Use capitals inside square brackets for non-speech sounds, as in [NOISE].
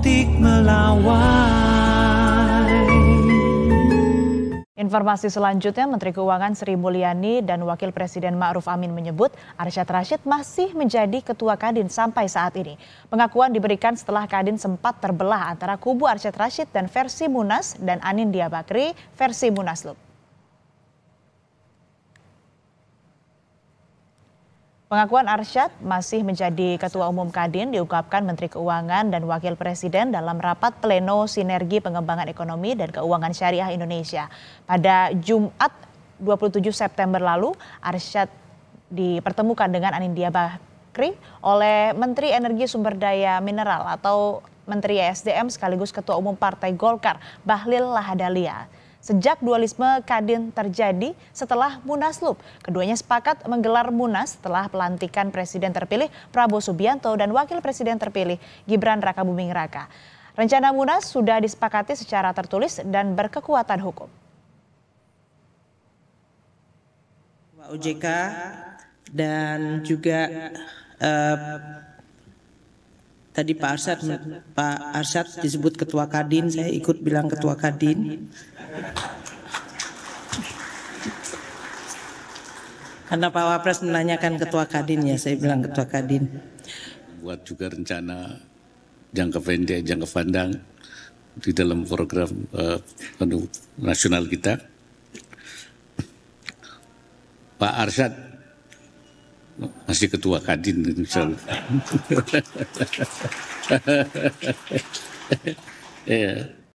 optik melawai. Informasi selanjutnya, Menteri Keuangan Sri Mulyani dan Wakil Presiden Ma'ruf Amin menyebut Arsyad Rashid masih menjadi ketua Kadin sampai saat ini. Pengakuan diberikan setelah Kadin sempat terbelah antara kubu Arsyad Rashid dan versi Munas dan Anindya Bakri versi Munaslub. Pengakuan Arsyad masih menjadi Ketua Umum Kadin diungkapkan Menteri Keuangan dan Wakil Presiden dalam rapat pleno sinergi pengembangan ekonomi dan keuangan syariah Indonesia. Pada Jumat 27 September lalu, Arsyad dipertemukan dengan Anindya Bakri oleh Menteri Energi Sumber Daya Mineral atau Menteri ESDM sekaligus Ketua Umum Partai Golkar, Bahlil Lahadalia. Sejak dualisme Kadin terjadi setelah Munaslup, keduanya sepakat menggelar Munas setelah pelantikan Presiden terpilih Prabowo Subianto dan Wakil Presiden terpilih Gibran Rakabuming Raka. Rencana Munas sudah disepakati secara tertulis dan berkekuatan hukum. OJK dan juga uh, Tadi Pak Arsyad Pak Arsyad disebut ketua Kadin, saya ikut bilang ketua Kadin. Karena Pak Wapres menanyakan ketua Kadin ya, saya bilang ketua Kadin. Buat juga rencana jangka pendek, jangka pandang di dalam program uh, nasional kita. Pak Arsyad masih ketua kadin misalnya. Ah. [LAUGHS] ya.